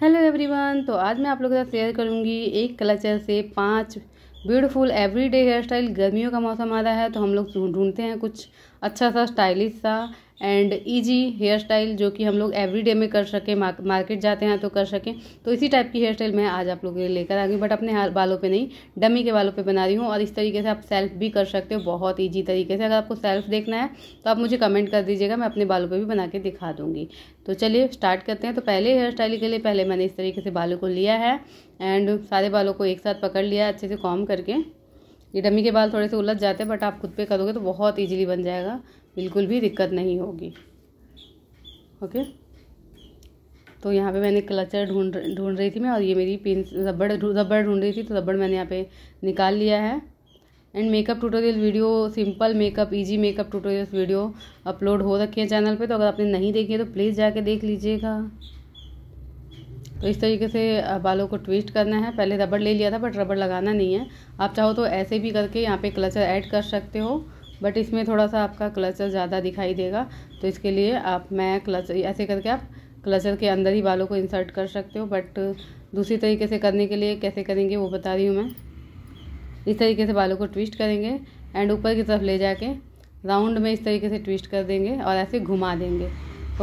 hello everyone तो आज मैं आप लोगों के साथ शेयर करूंगी एक कलचर से पांच ब्यूटीफुल एवरीडे हेयर स्टाइल गर्मियों का मौसम आ रहा है तो हम लोग ढूंढते हैं कुछ अच्छा सा स्टाइलिश सा एंड ईजी हेयर स्टाइल जो कि हम लोग एवरीडे में कर सकें मार्केट जाते हैं तो कर सकें तो इसी टाइप की हेयर स्टाइल मैं आज आप लोगों के लिए लेकर आ गई बट अपने बालों पे नहीं डमी के बालों पे बना रही हूँ और इस तरीके से आप सेल्फ भी कर सकते हो बहुत ईजी तरीके से अगर आपको सेल्फ देखना है तो आप मुझे कमेंट कर दीजिएगा मैं अपने बालों पर भी बना के दिखा दूँगी तो चलिए स्टार्ट करते हैं तो पहले हेयर स्टाइल के लिए पहले मैंने इस तरीके से बालों को लिया है एंड सारे बालों को एक साथ पकड़ लिया अच्छे से कॉम करके ये डमी के बाल थोड़े से उलझ जाते हैं बट आप खुद पे करोगे तो बहुत ईजिली बन जाएगा बिल्कुल भी दिक्कत नहीं होगी ओके तो यहाँ पे मैंने क्लचर ढूंढ ढूंढ रही थी मैं और ये मेरी पिन रबड़ रबड़ ढूंढ रही थी तो रबड़ मैंने यहाँ पे निकाल लिया है and makeup tutorial video simple makeup easy makeup tutorial video upload हो रखी है चैनल पे तो अगर आपने नहीं देखी है तो प्लीज़ जाके देख लीजिएगा तो इस तरीके से बालों को ट्विस्ट करना है पहले रबड़ ले लिया था बट रबड़ लगाना नहीं है आप चाहो तो ऐसे भी करके यहाँ पे क्लचर ऐड कर सकते हो बट इसमें थोड़ा सा आपका क्लचर ज़्यादा दिखाई देगा तो इसके लिए आप मैं क्लचर ऐसे करके आप क्लचर के अंदर ही बालों को इंसर्ट कर सकते हो बट दूसरी तरीके से करने के लिए कैसे करेंगे वो बता रही हूँ मैं इस तरीके से बालों को ट्विस्ट करेंगे एंड ऊपर की तरफ ले जाके राउंड में इस तरीके से ट्विस्ट कर देंगे और ऐसे घुमा देंगे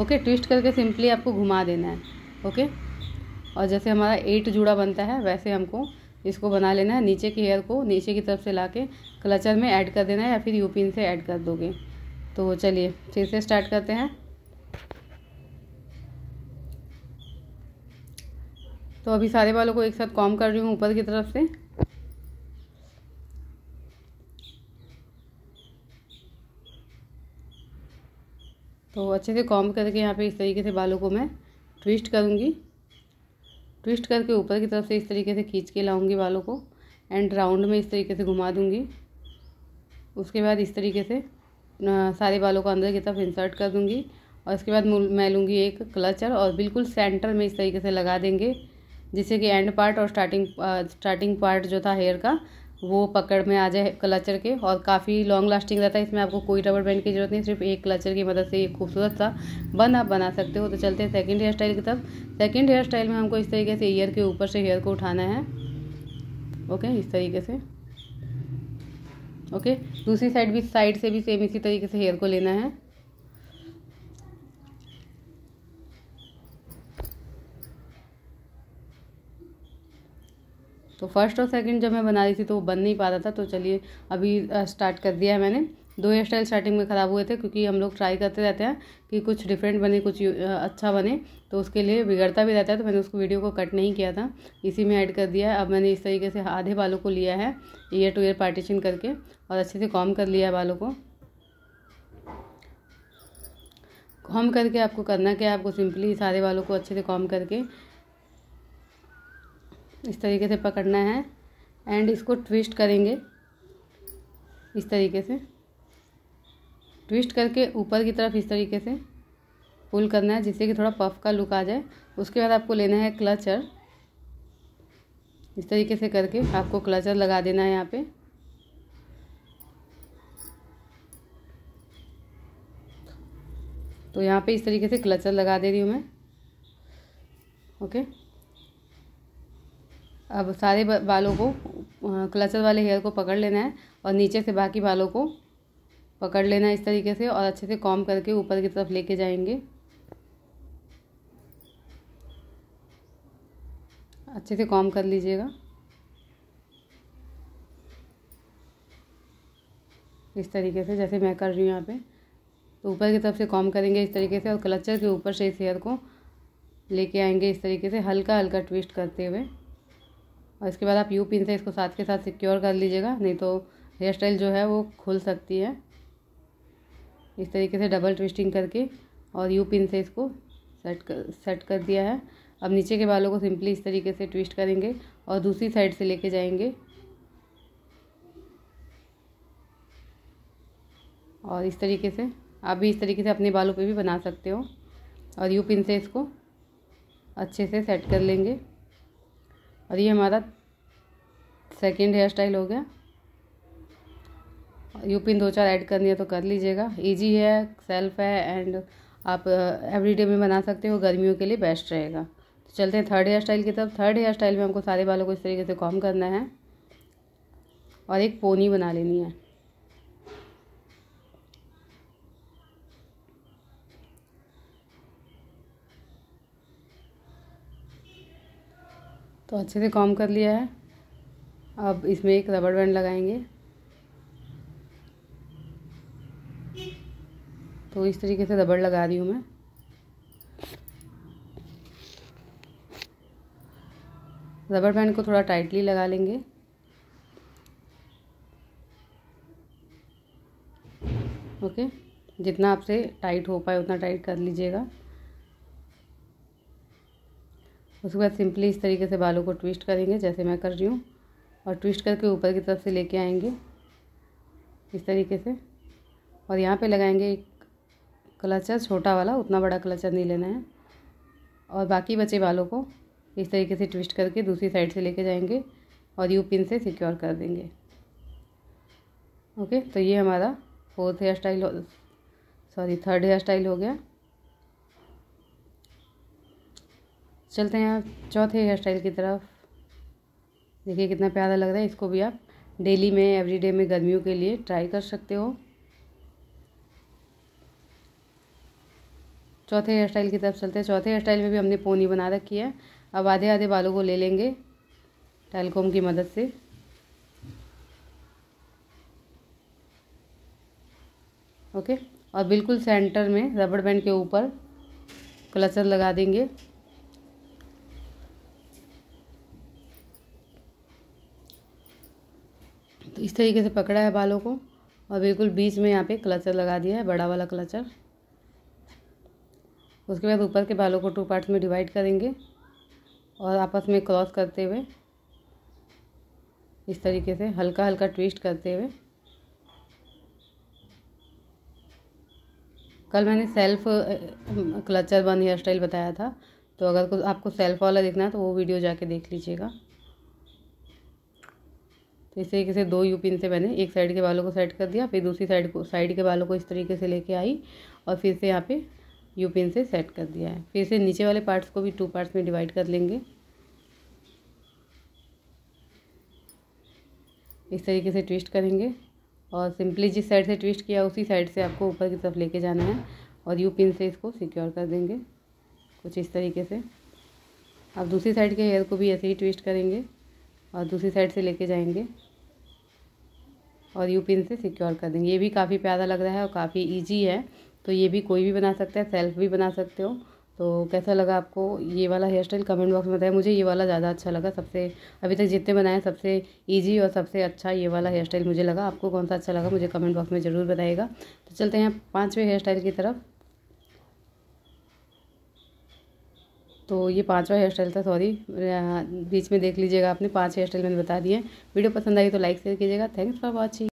ओके ट्विस्ट करके सिंपली आपको घुमा देना है ओके और जैसे हमारा एट जूड़ा बनता है वैसे हमको इसको बना लेना है नीचे के हेयर को नीचे की तरफ से ला के क्लचर में ऐड कर देना है या फिर यूपिन से ऐड कर दोगे तो चलिए फिर से स्टार्ट करते हैं तो अभी सारे बालों को एक साथ कॉम कर रही हूँ ऊपर की तरफ से तो अच्छे से कॉम करके यहाँ पे इस तरीके से बालों को मैं ट्विस्ट करूँगी ट्विस्ट करके ऊपर की तरफ से इस तरीके से खींच के लाऊंगी बालों को एंड राउंड में इस तरीके से घुमा दूँगी उसके बाद इस तरीके से सारे बालों को अंदर की तरफ इंसर्ट कर दूँगी और इसके बाद मैं लूँगी एक क्लचर और बिल्कुल सेंटर में इस तरीके से लगा देंगे जिससे कि एंड पार्ट और स्टार्टिंग स्टार्टिंग पार्ट जो था हेयर का वो पकड़ में आ जाए क्लचर के और काफ़ी लॉन्ग लास्टिंग रहता है इसमें आपको कोई रबर बैंड की जरूरत नहीं सिर्फ एक क्लचर की मदद से ये खूबसूरत सा बन आप बना सकते हो तो चलते हैं सेकेंड हेयर स्टाइल की तरफ सेकेंड हेयर स्टाइल में हमको इस तरीके से ईयर के ऊपर से हेयर को उठाना है ओके इस तरीके से ओके दूसरी साइड भी साइड से भी सेम इसी तरीके से हेयर को लेना है फर्स्ट और सेकंड जब मैं बना रही थी तो वो बन नहीं पा रहा था तो चलिए अभी स्टार्ट कर दिया है मैंने दो हेयर स्टाइल स्टार्टिंग में ख़राब हुए थे क्योंकि हम लोग ट्राई करते रहते हैं कि कुछ डिफरेंट बने कुछ अच्छा बने तो उसके लिए बिगड़ता भी रहता है तो मैंने उसको वीडियो को कट नहीं किया था इसी में ऐड कर दिया है अब मैंने इस तरीके से आधे बालों को लिया है ईयर टू ईयर पार्टीशन करके और अच्छे से कॉम कर लिया है बालों को कॉम करके आपको करना क्या है आपको सिंपली सारे बालों को अच्छे से कॉम करके इस तरीके से पकड़ना है एंड इसको ट्विस्ट करेंगे इस तरीके से ट्विस्ट करके ऊपर की तरफ इस तरीके से पुल करना है जिससे कि थोड़ा पफ का लुक आ जाए उसके बाद आपको लेना है क्लचर इस तरीके से करके आपको क्लचर लगा देना है यहाँ पे तो यहाँ पे इस तरीके से क्लचर लगा दे रही हूँ मैं ओके अब सारे बालों को क्लचर वाले हेयर को पकड़ लेना है और नीचे से बाकी बालों को पकड़ लेना है इस तरीके से और अच्छे से कॉम करके ऊपर की तरफ लेके जाएंगे अच्छे से कॉम कर लीजिएगा इस तरीके से जैसे मैं कर रही हूँ यहाँ पे तो ऊपर की तरफ से कॉम करेंगे इस तरीके से और क्लचर के ऊपर से इस हेयर को लेके आएंगे इस तरीके से हल्का हल्का ट्विस्ट करते हुए और इसके बाद आप यू पिन से इसको साथ के साथ सिक्योर कर लीजिएगा नहीं तो हेयर स्टाइल जो है वो खुल सकती है इस तरीके से डबल ट्विस्टिंग करके और यू पिन से इसको सेट कर सेट कर दिया है अब नीचे के बालों को सिंपली इस तरीके से ट्विस्ट करेंगे और दूसरी साइड से लेके जाएंगे और इस तरीके से आप भी इस तरीके से अपने बालों पे भी बना सकते हो और यू पिन से इसको अच्छे से सेट कर लेंगे और ये हमारा सेकेंड हेयर स्टाइल हो गया यूपिन दो चार ऐड करनी है तो कर लीजिएगा इजी है सेल्फ है एंड आप एवरीडे uh, में बना सकते हो गर्मियों के लिए बेस्ट रहेगा तो चलते हैं थर्ड हेयर स्टाइल की तरफ थर्ड हेयर स्टाइल में हमको सारे बालों को इस तरीके से कॉम करना है और एक पोनी बना लेनी है तो अच्छे से कॉम कर लिया है अब इसमें एक रबड़ बैंड लगाएंगे तो इस तरीके से रबड़ लगा रही हूँ मैं रबड़ बैंड को थोड़ा टाइटली लगा लेंगे ओके जितना आपसे टाइट हो पाए उतना टाइट कर लीजिएगा उसके बाद सिंपली इस तरीके से बालों को ट्विस्ट करेंगे जैसे मैं कर रही हूँ और ट्विस्ट करके ऊपर की तरफ से लेके आएंगे इस तरीके से और यहाँ पे लगाएंगे एक क्लचर छोटा वाला उतना बड़ा क्लचर नहीं लेना है और बाकी बचे बालों को इस तरीके से ट्विस्ट करके दूसरी साइड से लेके जाएंगे और यू पिन से सिक्योर कर देंगे ओके तो ये हमारा fourth hair style sorry third hair style हो गया चलते हैं आप चौथे हेयर स्टाइल की तरफ देखिए कितना प्यारा लग रहा है इसको भी आप डेली में एवरीडे में गर्मियों के लिए ट्राई कर सकते हो चौथे हेयर स्टाइल की तरफ चलते हैं चौथे हेयर स्टाइल में भी हमने पोनी बना रखी है अब आधे आधे बालों को ले लेंगे टेलकॉम की मदद से ओके और बिल्कुल सेंटर में रबड़ बैंड के ऊपर क्लचर लगा देंगे तो इस तरीके से पकड़ा है बालों को और बिल्कुल बीच में यहाँ पे क्लचर लगा दिया है बड़ा वाला क्लचर उसके बाद ऊपर के बालों को टू पार्ट्स में डिवाइड करेंगे और आपस में क्रॉस करते हुए इस तरीके से हल्का हल्का ट्विस्ट करते हुए कल मैंने self clutcher bun hair style बताया था तो अगर आपको सेल्फ वाला देखना है तो वो वीडियो जाके देख लीजिएगा इस तरीके से दो यू पिन से मैंने एक साइड के बालों को सेट कर दिया फिर दूसरी साइड को साइड के बालों को इस तरीके से लेके आई और फिर से यहाँ पे यू पिन से सेट कर दिया है फिर से नीचे वाले पार्ट्स को भी टू पार्ट्स में डिवाइड कर लेंगे इस तरीके से ट्विस्ट करेंगे और सिंपली जिस साइड से ट्विस्ट किया उसी साइड से आपको ऊपर की तरफ लेके जाना है और यू पिन से इसको सिक्योर कर देंगे कुछ इस तरीके से अब दूसरी साइड के हेयर को भी ऐसे ही ट्विस्ट करेंगे और दूसरी साइड से लेके जाएंगे और यू पिन से सिक्योर कर देंगे ये भी काफ़ी प्यारा लग रहा है और काफ़ी ईजी है तो ये भी कोई भी बना सकता है सेल्फ भी बना सकते हो तो कैसा लगा आपको ये वाला हेयर स्टाइल कमेंट बॉक्स में बताया मुझे ये वाला ज़्यादा अच्छा लगा सबसे अभी तक जितने बनाए सबसे इजी और सबसे अच्छा ये वाला हेयर स्टाइल मुझे लगा आपको कौन सा अच्छा लगा मुझे कमेंट बॉक्स में ज़रूर बताइएगा तो चलते हैं पाँचवें हेयर स्टाइल की तरफ तो ये पांचवा हेयर स्टाइल था सॉरी बीच में देख लीजिएगा आपने पांच हेयर स्टाइल मैंने बता दिए वीडियो पसंद आई तो लाइक शेयर कीजिएगा थैंक्स फॉर वॉचिंग